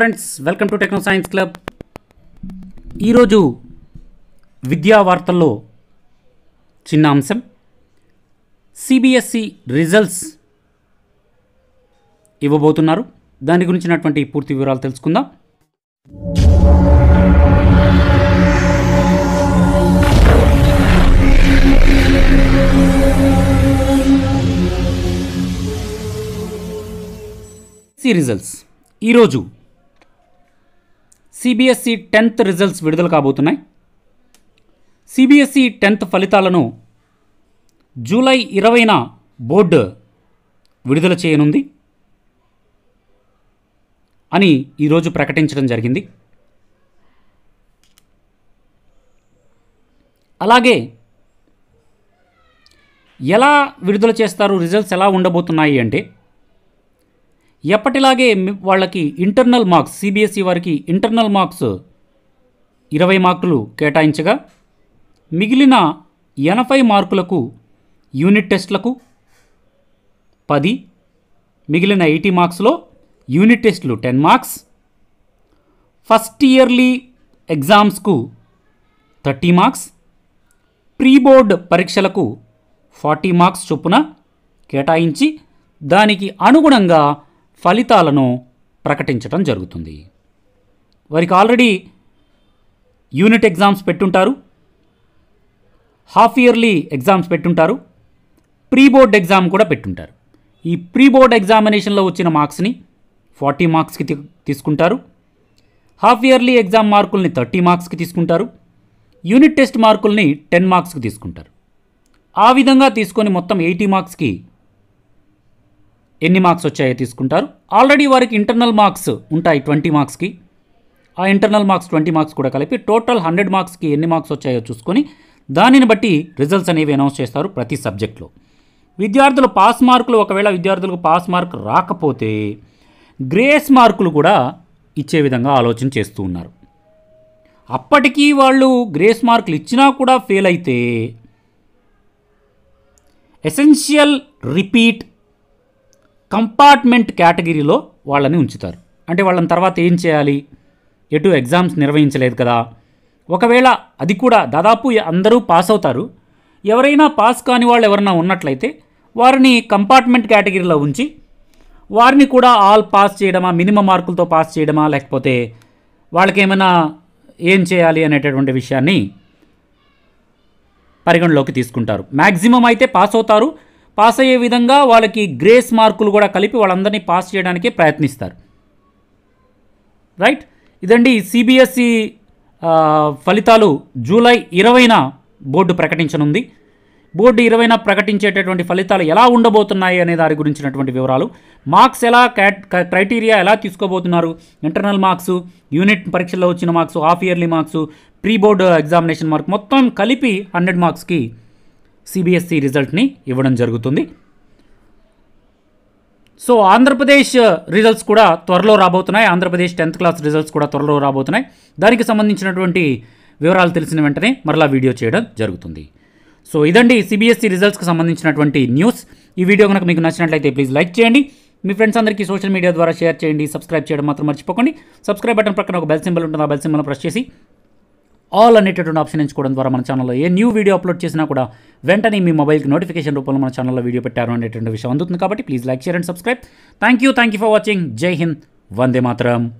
friends welcome to Techno Science Club ఈరోజు విద్యా వార్తల్లో చిన్న అంశం సిబిఎస్ఈ రిజల్ట్స్ ఇవ్వబోతున్నారు దాని గురించినటువంటి పూర్తి వివరాలు తెలుసుకుందాం సి రిజల్ట్స్ ఈరోజు సిబిఎస్ఈ టెన్త్ రిజల్ట్స్ విడుదల కాబోతున్నాయి సిబిఎస్ఈ టెన్త్ ఫలితాలను జూలై ఇరవైన బోర్డు విడుదల చేయనుంది అని ఈరోజు ప్రకటించడం జరిగింది అలాగే ఎలా విడుదల చేస్తారు రిజల్ట్స్ ఎలా ఉండబోతున్నాయి అంటే ఎప్పటిలాగే వాళ్ళకి ఇంటర్నల్ మార్క్స్ సిబిఎస్ఈ e వారికి ఇంటర్నల్ మార్క్స్ ఇరవై మార్కులు కేటాయించగా మిగిలిన ఎనభై మార్కులకు యూనిట్ టెస్టులకు పది మిగిలిన ఎయిటీ మార్క్స్లో యూనిట్ టెస్టులు టెన్ మార్క్స్ ఫస్ట్ ఇయర్లీ ఎగ్జామ్స్కు థర్టీ మార్క్స్ ప్రీ బోర్డ్ పరీక్షలకు ఫార్టీ మార్క్స్ చొప్పున కేటాయించి దానికి అనుగుణంగా ఫలితాలను ప్రకటించడం జరుగుతుంది వారికి ఆల్రెడీ యూనిట్ ఎగ్జామ్స్ పెట్టుంటారు హాఫ్ ఇయర్లీ ఎగ్జామ్స్ పెట్టుంటారు ప్రీ బోర్డ్ ఎగ్జామ్ కూడా పెట్టుంటారు ఈ ప్రీ బోర్డ్ ఎగ్జామినేషన్లో వచ్చిన మార్క్స్ని ఫార్టీ మార్క్స్కి తీసుకుంటారు హాఫ్ ఇయర్లీ ఎగ్జామ్ మార్కుల్ని థర్టీ మార్క్స్కి తీసుకుంటారు యూనిట్ టెస్ట్ మార్కుల్ని టెన్ మార్క్స్కి తీసుకుంటారు ఆ విధంగా తీసుకొని మొత్తం ఎయిటీ మార్క్స్కి ఎన్ని మార్క్స్ వచ్చాయో తీసుకుంటారు ఆల్రెడీ వారికి ఇంటర్నల్ మార్క్స్ ఉంటాయి ట్వంటీ మార్క్స్కి ఆ ఇంటర్నల్ మార్క్స్ ట్వంటీ మార్క్స్ కూడా కలిపి టోటల్ హండ్రెడ్ మార్క్స్కి ఎన్ని మార్క్స్ వచ్చాయో చూసుకొని దానిని బట్టి రిజల్ట్స్ అనేవి అనౌన్స్ చేస్తారు ప్రతి సబ్జెక్ట్లో విద్యార్థులు పాస్ మార్కులు ఒకవేళ విద్యార్థులకు పాస్ మార్క్ రాకపోతే గ్రేస్ మార్కులు కూడా ఇచ్చే విధంగా ఆలోచన చేస్తూ ఉన్నారు అప్పటికీ వాళ్ళు గ్రేస్ మార్కులు ఇచ్చినా కూడా ఫెయిల్ అయితే ఎసెన్షియల్ రిపీట్ కంపార్ట్మెంట్ కేటగిరీలో వాళ్ళని ఉంచుతారు అంటే వాళ్ళని తర్వాత ఏం చేయాలి ఎటు ఎగ్జామ్స్ నిర్వహించలేదు కదా ఒకవేళ అది కూడా దాదాపు అందరూ పాస్ అవుతారు ఎవరైనా పాస్ కాని వాళ్ళు ఎవరైనా ఉన్నట్లయితే వారిని కంపార్ట్మెంట్ కేటగిరీలో ఉంచి వారిని కూడా ఆల్ పాస్ చేయడమా మినిమం మార్కులతో పాస్ చేయడమా లేకపోతే వాళ్ళకేమైనా ఏం చేయాలి అనేటటువంటి విషయాన్ని పరిగణలోకి తీసుకుంటారు మ్యాక్సిమం అయితే పాస్ అవుతారు పాస్ అయ్యే విధంగా వాళ్ళకి గ్రేస్ మార్కులు కూడా కలిపి వాళ్ళందరినీ పాస్ చేయడానికి ప్రయత్నిస్తారు రైట్ ఇదండి సిబిఎస్ఈ e, ఫలితాలు జూలై ఇరవైన బోర్డు ప్రకటించనుంది బోర్డు ఇరవైన ప్రకటించేటటువంటి ఫలితాలు ఎలా ఉండబోతున్నాయి అనే దాని గురించినటువంటి వివరాలు మార్క్స్ ఎలా క్రైటీరియా ఎలా తీసుకోబోతున్నారు ఇంటర్నల్ మార్క్స్ యూనిట్ పరీక్షల్లో వచ్చిన marks half yearly marks pre board examination mark మొత్తం కలిపి హండ్రెడ్ మార్క్స్కి సిబిఎస్ఈ రిజల్ట్ని ఇవ్వడం జరుగుతుంది సో ఆంధ్రప్రదేశ్ రిజల్ట్స్ కూడా త్వరలో రాబోతున్నాయి ఆంధ్రప్రదేశ్ టెన్త్ క్లాస్ రిజల్ట్స్ కూడా త్వరలో రాబోతున్నాయి దానికి సంబంధించినటువంటి వివరాలు తెలిసిన వెంటనే మరలా వీడియో చేయడం జరుగుతుంది సో ఇదండి సిబిఎస్ఈ రిజల్ట్స్కి సంబంధించినటువంటి న్యూస్ ఈ వీడియో కనుక మీకు నచ్చినట్లయితే ప్లీజ్ లైక్ చేయండి మీ ఫ్రెండ్స్ అందరికీ సోషల్ మీడియా ద్వారా షేర్ చేయండి సబ్స్క్రైబ్ చేయడం మాత్రం మర్చిపోకండి సబ్స్క్రైబ్ బటన్ పక్కన ఒక బెల్ సింబల్ ఉంటుంది ఆ బెల్ సింబల్ ప్రెస్ చేసి ఆల్ అనేటటువంటి ఆప్షన్ ఎంచుకోవడం ద్వారా మన ఛానల్లో ఏ న్యూ వీడియో అప్లోడ్ చేసినా కూడా వెంటనే మీ మొబైల్కి నోటిఫికేషన్ రూపంలో మన ఛానల్లో వీడియో పెట్టారు అనేటువంటి విషయం అందుతుంది కాబట్టి please like share and subscribe thank you thank you for watching జై హింద్ వందే మాత్రం